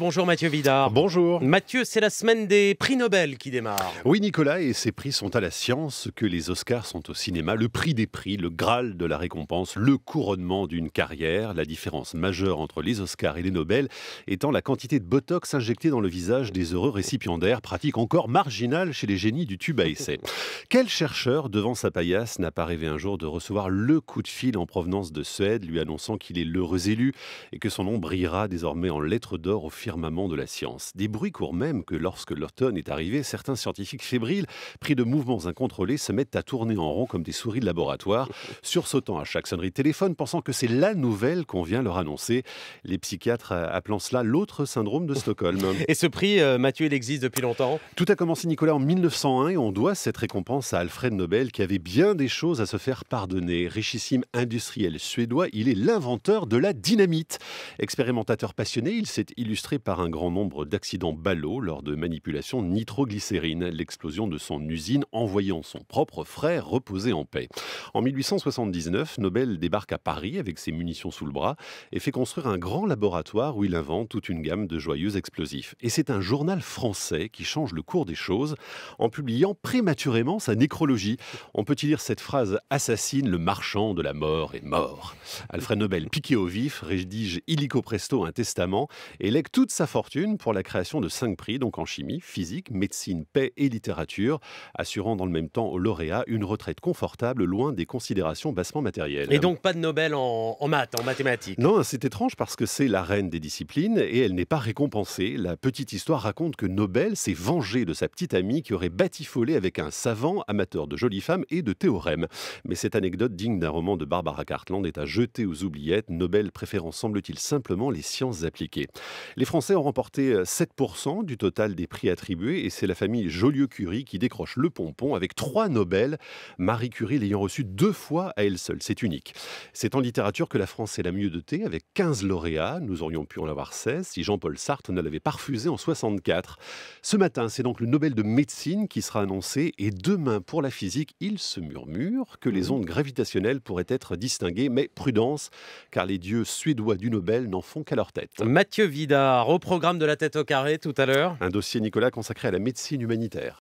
Bonjour Mathieu Vidard. Bonjour. Mathieu, c'est la semaine des prix Nobel qui démarre. Oui Nicolas, et ces prix sont à la science que les Oscars sont au cinéma. Le prix des prix, le Graal de la récompense, le couronnement d'une carrière. La différence majeure entre les Oscars et les Nobel étant la quantité de Botox injectée dans le visage des heureux récipiendaires, pratique encore marginale chez les génies du tube à essai. Quel chercheur devant sa paillasse n'a pas rêvé un jour de recevoir le coup de fil en provenance de Suède lui annonçant qu'il est l'heureux élu et que son nom brillera désormais en lettres d'or au firmament de la science. Des bruits courent même que lorsque l'automne est arrivé, certains scientifiques fébriles, pris de mouvements incontrôlés, se mettent à tourner en rond comme des souris de laboratoire, sursautant à chaque sonnerie de téléphone, pensant que c'est la nouvelle qu'on vient leur annoncer. Les psychiatres appelant cela l'autre syndrome de Stockholm. Et ce prix, euh, Mathieu, il existe depuis longtemps Tout a commencé, Nicolas, en 1901 et on doit cette récompense à Alfred Nobel qui avait bien des choses à se faire pardonner. Richissime industriel suédois, il est l'inventeur de la dynamite. Expérimentateur passionné, il s'est illustré par un grand nombre d'accidents ballots lors de manipulations nitroglycérine, l'explosion de son usine envoyant son propre frère reposer en paix. En 1879, Nobel débarque à Paris avec ses munitions sous le bras et fait construire un grand laboratoire où il invente toute une gamme de joyeux explosifs. Et c'est un journal français qui change le cours des choses en publiant prématurément sa nécrologie. On peut y lire cette phrase assassine, le marchand de la mort est mort. Alfred Nobel, piqué au vif, rédige illico presto un testament et lègue tout toute sa fortune pour la création de cinq prix, donc en chimie, physique, médecine, paix et littérature, assurant dans le même temps aux lauréats une retraite confortable loin des considérations bassement matérielles. Et donc pas de Nobel en, maths, en mathématiques Non, c'est étrange parce que c'est la reine des disciplines et elle n'est pas récompensée. La petite histoire raconte que Nobel s'est vengé de sa petite amie qui aurait batifolé avec un savant amateur de jolies femmes et de théorèmes. Mais cette anecdote digne d'un roman de Barbara Cartland est à jeter aux oubliettes, Nobel préférant semble-t-il simplement les sciences appliquées. Les Français ont remporté 7% euh, du total des prix attribués et c'est la famille Joliot-Curie qui décroche le pompon avec trois Nobel, Marie Curie l'ayant reçu deux fois à elle seule. C'est unique. C'est en littérature que la France est la mieux dotée avec 15 lauréats. Nous aurions pu en avoir 16 si Jean-Paul Sartre ne l'avait pas refusé en 64. Ce matin, c'est donc le Nobel de médecine qui sera annoncé et demain pour la physique, il se murmure que les mmh. ondes gravitationnelles pourraient être distinguées, mais prudence car les dieux suédois du Nobel n'en font qu'à leur tête. Mathieu Vidard programme de la tête au carré tout à l'heure. Un dossier, Nicolas, consacré à la médecine humanitaire.